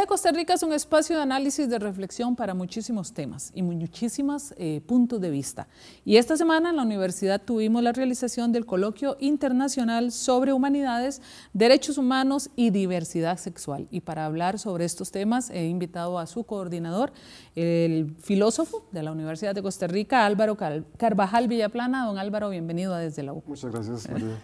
de Costa Rica es un espacio de análisis, de reflexión para muchísimos temas y muchísimos eh, puntos de vista. Y esta semana en la universidad tuvimos la realización del coloquio internacional sobre humanidades, derechos humanos y diversidad sexual. Y para hablar sobre estos temas he invitado a su coordinador, el filósofo de la Universidad de Costa Rica, Álvaro Carvajal Villaplana. Don Álvaro, bienvenido Desde la U. Muchas gracias, María.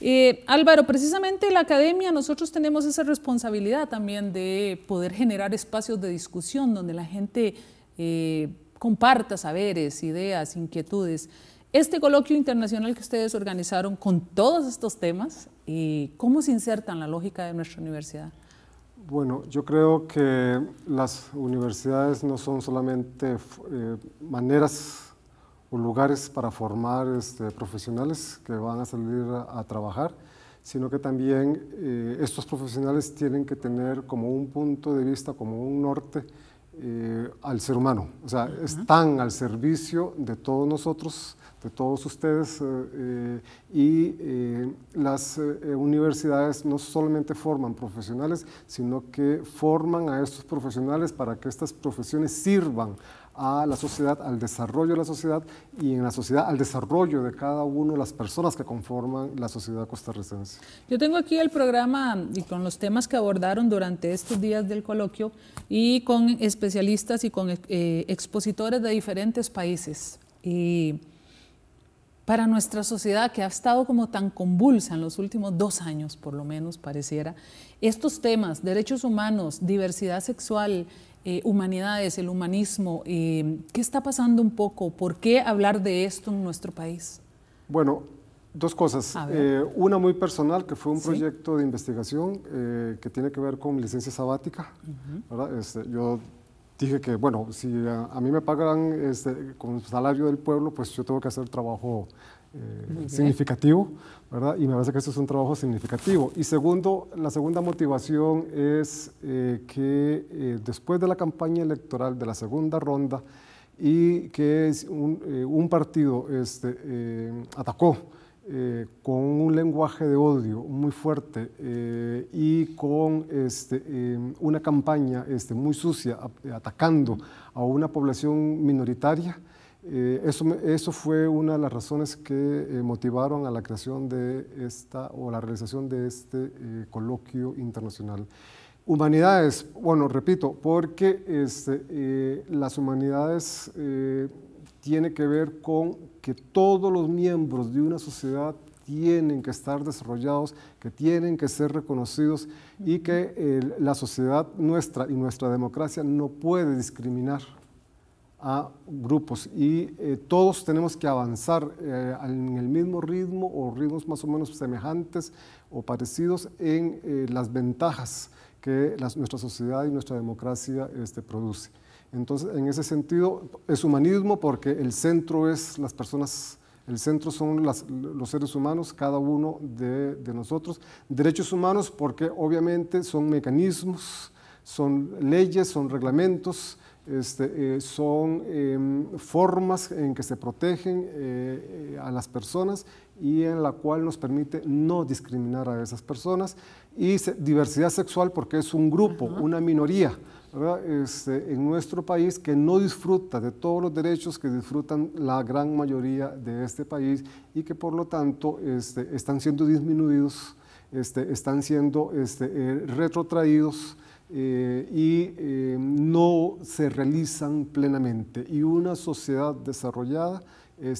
Eh, Álvaro, precisamente la academia nosotros tenemos esa responsabilidad también de poder generar espacios de discusión donde la gente eh, comparta saberes, ideas, inquietudes. Este coloquio internacional que ustedes organizaron con todos estos temas, eh, ¿cómo se inserta en la lógica de nuestra universidad? Bueno, yo creo que las universidades no son solamente maneras lugares para formar este, profesionales que van a salir a, trabajar, sino que también eh, estos profesionales tienen que tener como un punto de vista, como un norte eh, al ser humano. O sea, están al servicio de todos nosotros, de todos ustedes, eh, y las universidades no solamente forman profesionales, sino que forman a estos profesionales para que estas profesiones sirvan a la sociedad, al desarrollo de la sociedad y en la sociedad al desarrollo de cada uno de las personas que conforman la sociedad costarricense. Yo tengo aquí el programa mm, y con los temas que abordaron durante estos días del coloquio y con especialistas y con eh, expositores de diferentes países. Y para nuestra sociedad que ha estado como tan convulsa en los últimos dos años, por lo menos pareciera, estos temas, derechos humanos, diversidad sexual, eh, humanidades, el humanismo. Eh, ¿Qué está pasando un poco? ¿Por qué hablar de esto en nuestro país? Bueno, dos cosas. Eh, una muy personal, que fue un proyecto de investigación que tiene que ver con licencia sabática. Este, yo dije que, bueno, si a, mí me pagan este, con el salario del pueblo, pues yo tengo que hacer trabajo eh, significativo, ¿verdad? Y me parece que eso es un trabajo significativo. Y segundo, la segunda motivación es eh, que eh, después de la campaña electoral de la segunda ronda, y que un, partido este, atacó eh, con un lenguaje de odio muy fuerte eh, y con este, em, una campaña este, muy sucia atacando a una población minoritaria. Eh, eso, eso, fue una de las razones que motivaron a la creación de esta o la realización de este coloquio internacional. Humanidades, bueno, repito, porque este, las humanidades tiene que ver con que todos los miembros de una sociedad tienen que estar desarrollados, que tienen que ser reconocidos y que la sociedad nuestra y nuestra democracia no puede discriminar a grupos y eh, todos tenemos que avanzar eh, en el mismo ritmo o ritmos más o menos semejantes o parecidos en eh, las ventajas que nuestra sociedad y nuestra democracia este, produce. Entonces, en ese sentido, es humanismo porque el centro es las personas, el centro son los seres humanos, cada uno de, nosotros. Derechos humanos porque obviamente son mecanismos, son leyes, son reglamentos este, eh, son em, formas en que se protegen eh, eh, a las personas y en la cual nos permite no discriminar a esas personas. Y diversidad sexual porque es un grupo, una minoría. Este, en nuestro país que no disfruta de todos los derechos que disfrutan la gran mayoría de este país y que por lo tanto este, están siendo disminuidos, este, están siendo retrotraídos y no se realizan plenamente y una sociedad desarrollada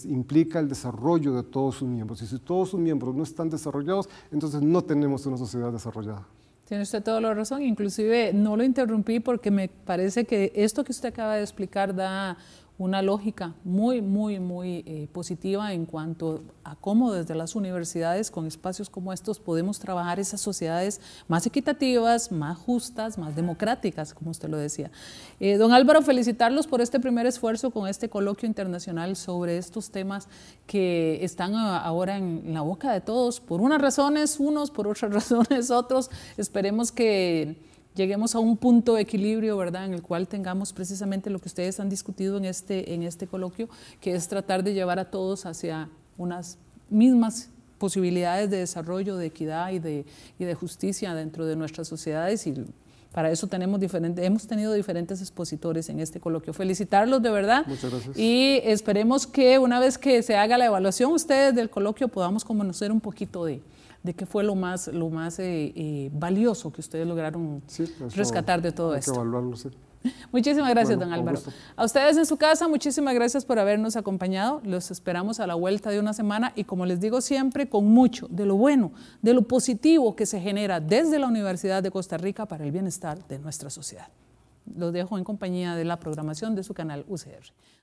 implica el desarrollo de todos sus miembros. Y si todos sus miembros no están desarrollados, entonces no tenemos una sociedad desarrollada. Tiene usted toda la razón, inclusive no lo interrumpí porque me parece que esto que usted acaba de explicar da una lógica muy, muy, muy eh, positiva en cuanto a cómo desde las universidades, con espacios como estos, podemos trabajar esas sociedades más equitativas, más justas, más democráticas, como usted lo decía. Eh, don Álvaro, felicitarlos por este primer esfuerzo con este coloquio internacional sobre estos temas que están ah, ahora en la boca de todos, por unas razones unos, por otras razones otros. Esperemos que lleguemos a un punto de equilibrio, ¿verdad? En el cual tengamos precisamente lo que ustedes han discutido en este, en este coloquio, que es tratar de llevar a todos hacia unas mismas posibilidades de desarrollo, de equidad y de, y de justicia dentro de nuestras sociedades y para eso tenemos diferente, hemos tenido diferentes expositores en este coloquio. Felicitarlos de verdad. Muchas gracias. Y esperemos que una vez que se haga la evaluación ustedes del coloquio podamos conocer un poquito de, de qué fue lo más, lo más eh, eh, valioso que ustedes lograron pues, rescatar de todo esto. Muchísimas gracias, don Álvaro. A ustedes en su casa, muchísimas gracias por habernos acompañado. Los esperamos a la vuelta de una semana y como les digo siempre, con mucho de lo bueno, de lo positivo que se genera desde la Universidad de Costa Rica para el bienestar de nuestra sociedad. Los dejo en compañía de la programación de su canal UCR.